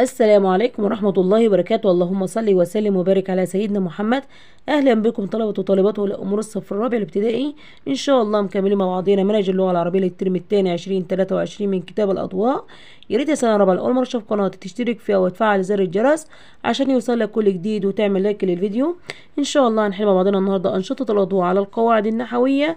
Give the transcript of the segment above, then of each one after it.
السلام عليكم ورحمة الله وبركاته اللهم صل وسلم وبارك على سيدنا محمد أهلا بكم طلبة وطالبات أولى أمور الصف الرابع الابتدائي إن شاء الله مكملين مع بعضينا منهج اللغة العربية للترم الثاني 2023 من كتاب الأضواء يا ريت يا سنة رابعة الأول مرة تشوف قناتي تشترك فيها وتفعل زر الجرس عشان يوصلك كل جديد وتعمل لايك للفيديو إن شاء الله هنحل مع بعضنا النهاردة أنشطة الأضواء على القواعد النحوية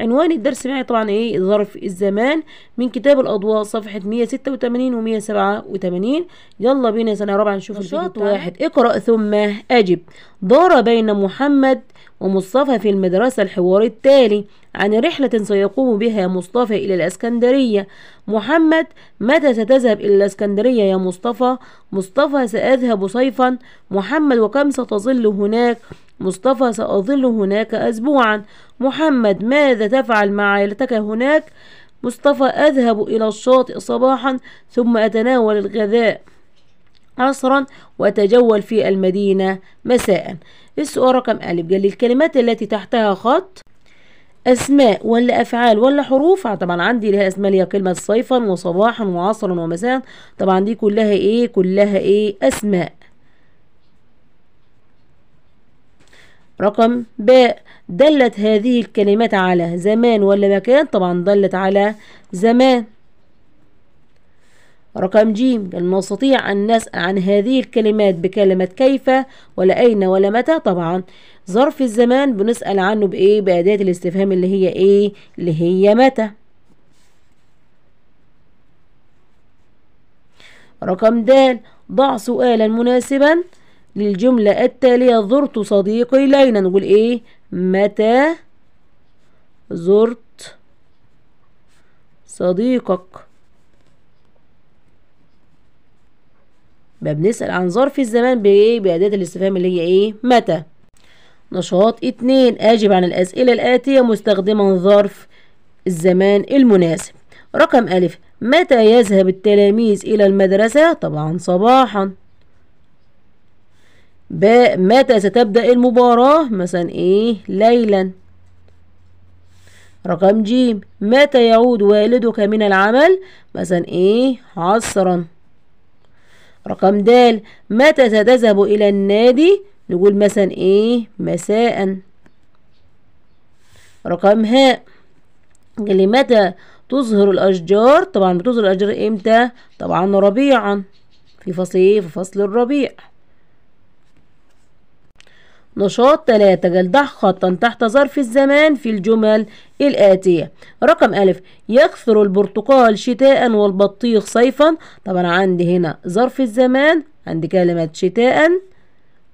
عنوان الدرس معي طبعا ايه ظرف الزمان من كتاب الأضواء صفحة 186 و 187 يلا بينا سنة رابعة نشوف الفيديو واحد اقرأ ثم أجب دار بين محمد ومصطفى في المدرسة الحوار التالي عن رحلة سيقوم بها مصطفى إلى الأسكندرية محمد متى ستذهب إلى الأسكندرية يا مصطفى مصطفى سأذهب صيفا محمد وكم ستظل هناك مصطفى سأظل هناك أسبوعا محمد ماذا تفعل مع عائلتك هناك مصطفى أذهب إلى الشاطئ صباحا ثم أتناول الغذاء عصرا وأتجول في المدينة مساء السؤال رقم ألف قال الكلمات التي تحتها خط أسماء ولا أفعال ولا حروف طبعا عندي لها أسماء ليها كلمة صيفا وصباحا وعصرا ومساء طبعا دي كلها إيه كلها إيه أسماء رقم باء دلت هذه الكلمات على زمان ولا مكان طبعا دلت على زمان رقم جيم هل نستطيع أن نسأل عن هذه الكلمات بكلمة كيف ولا أين ولا متى طبعا ظرف الزمان بنسأل عنه بإيه بأداة الاستفهام اللي هي إيه اللي هي متى رقم د ضع سؤالا مناسبا للجملة التالية زرت صديقي ليلا نقول ايه متى زرت صديقك ما بنسأل عن ظرف الزمان بايه بأداة الاستفهام اللي هي ايه متى نشاط اتنين اجب عن الأسئلة الآتية مستخدما ظرف الزمان المناسب رقم ألف متى يذهب التلاميذ إلى المدرسة؟ طبعا صباحا باء متى ستبدأ المباراة مثلا ايه ليلا رقم ج متى يعود والدك من العمل مثلا ايه عصرا رقم د متى ستذهب الى النادي نقول مثلا ايه مساء رقم ه متى تظهر الاشجار طبعا بتظهر الاشجار امتى طبعا ربيعا في فصل ايه في فصل الربيع نشاط 3 جلدح خطا تحت ظرف الزمان في الجمل الآتية رقم ألف يكثر البرتقال شتاء والبطيخ صيفا طبعا عندي هنا ظرف الزمان عندي كلمة شتاء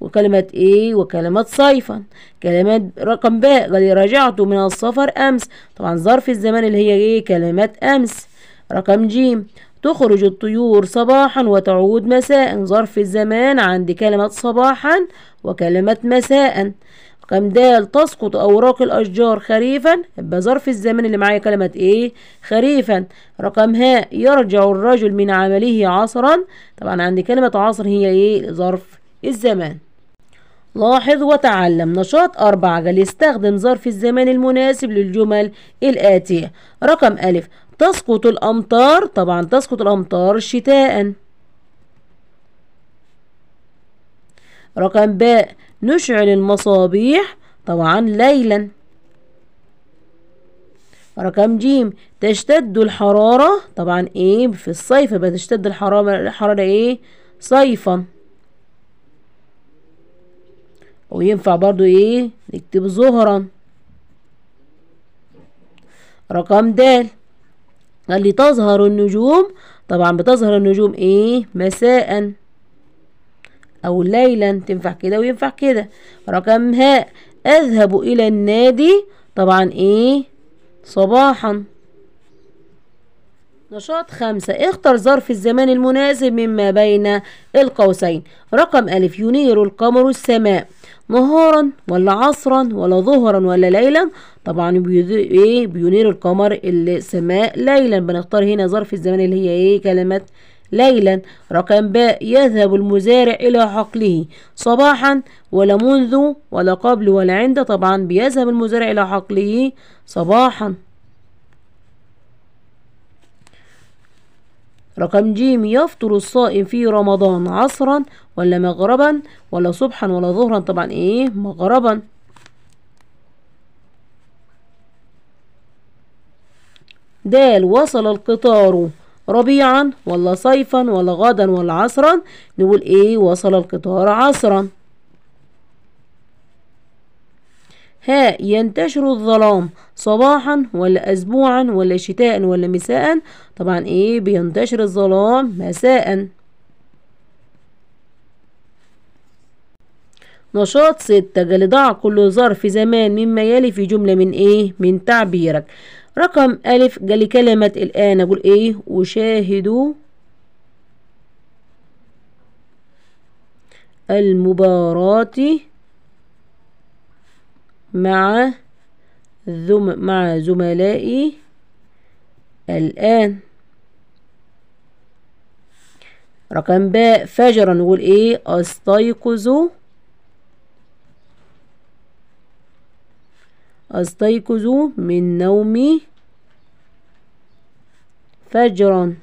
وكلمة ايه وكلمة صيفا كلمة رقم باء قال رجعت من السفر أمس طبعا ظرف الزمان اللي هي ايه كلمة أمس رقم جيم تخرج الطيور صباحا وتعود مساء ظرف الزمان عند كلمة صباحا وكلمة مساء رقم د تسقط أوراق الأشجار خريفا يبقى ظرف الزمن اللي معايا كلمة إيه خريفا رقم ه يرجع الرجل من عمله عصرا طبعا عند كلمة عصر هي إيه ظرف الزمان لاحظ وتعلم نشاط أربعة جل استخدم ظرف الزمان المناسب للجمل الآتية رقم ألف تسقط الأمطار طبعا تسقط الأمطار شتاء رقم ب نشعل المصابيح طبعا ليلا رقم ج تشتد الحرارة طبعا ايه في الصيف يبقى تشتد الحرارة الحرارة ايه صيفا وينفع برضو ايه نكتب ظهرا رقم د قال لي تظهر النجوم طبعا بتظهر النجوم ايه مساء او ليلا تنفع كده وينفع كده رقم هاء اذهب الى النادي طبعا ايه صباحا نشاط خمسة اختر ظرف الزمان المناسب مما بين القوسين رقم ألف ينير القمر السماء نهارا ولا عصرا ولا ظهرا ولا ليلا طبعا ايه بينير القمر السماء ليلا بنختار هنا ظرف الزمان اللي هي ايه كلمة ليلا رقم باء يذهب المزارع إلى حقله صباحا ولا منذ ولا قبل ولا عند طبعا بيذهب المزارع إلى حقله صباحا رقم جيم يفطر الصائم في رمضان عصرا ولا مغربا ولا صبحا ولا ظهرا طبعا ايه مغربا دال وصل القطار ربيعا ولا صيفا ولا غدا ولا عصرا نقول ايه وصل القطار عصرا ها ينتشر الظلام صباحا ولا أسبوعا ولا شتاء ولا مساء طبعا إيه بينتشر الظلام مساء نشاط ستة ضع كل ظرف زمان مما يلي في جملة من إيه من تعبيرك رقم ألف قال كلمة الآن أقول إيه وشاهدوا المباراة مع زم مع زملائي الآن رقم باء فجرا نقول ايه استيقظ استيقظ من نومي فجرا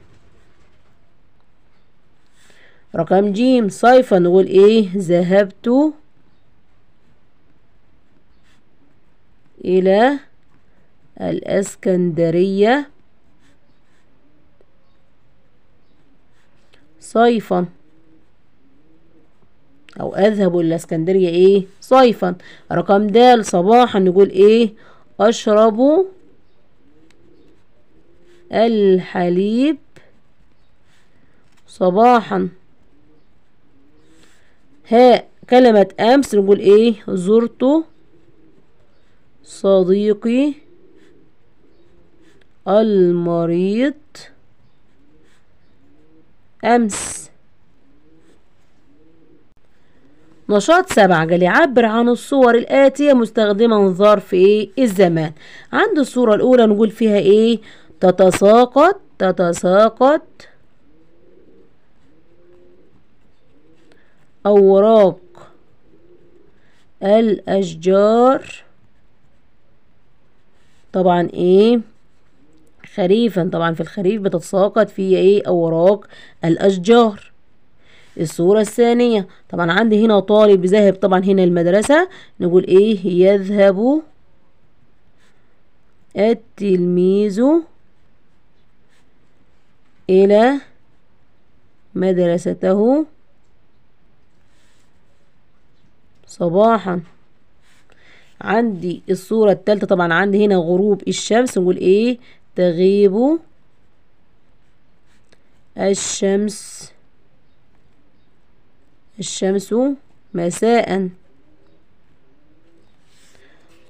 رقم جيم صيفا نقول ايه ذهبت إلى الإسكندرية صيفا أو أذهب إلى الإسكندرية إيه صيفا رقم د صباحا نقول إيه أشرب الحليب صباحا ها كلمة أمس نقول إيه زرته صديقي المريض أمس نشاط سبعة جالي يعبر عن الصور الآتية مستخدما ظرف إيه الزمان عند الصورة الأولى نقول فيها إيه تتساقط تتساقط أوراق الأشجار طبعا ايه خريفا طبعا في الخريف بتتساقط في ايه اوراق الاشجار الصورة الثانية طبعا عندي هنا طالب ذاهب طبعا هنا المدرسة نقول ايه يذهب التلميذ إلى مدرسته صباحا عندي الصورة التالتة طبعا عندي هنا غروب الشمس نقول ايه تغيب الشمس الشمس مساء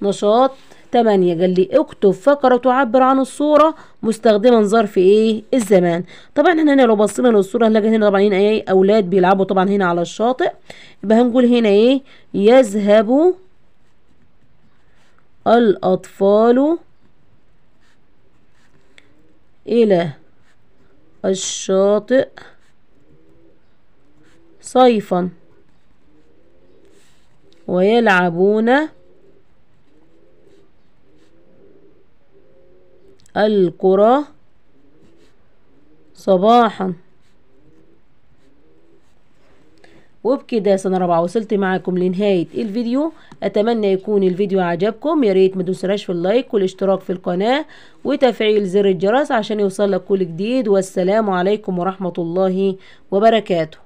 نشاط 8 قال لي اكتب فقرة تعبر عن الصورة مستخدما ظرف ايه الزمان طبعا احنا هنا لو بصينا للصورة هنلاقي هنا طبعا هنا ايه اولاد بيلعبوا طبعا هنا على الشاطئ يبقى هنقول هنا ايه يذهبوا الأطفال إلى الشاطئ صيفا ويلعبون الكرة صباحا وبكده سنة رابعة وصلت معاكم لنهاية الفيديو أتمنى يكون الفيديو عجبكم يا ريت ما تنسوش في اللايك والاشتراك في القناة وتفعيل زر الجرس عشان يوصلك كل جديد والسلام عليكم ورحمة الله وبركاته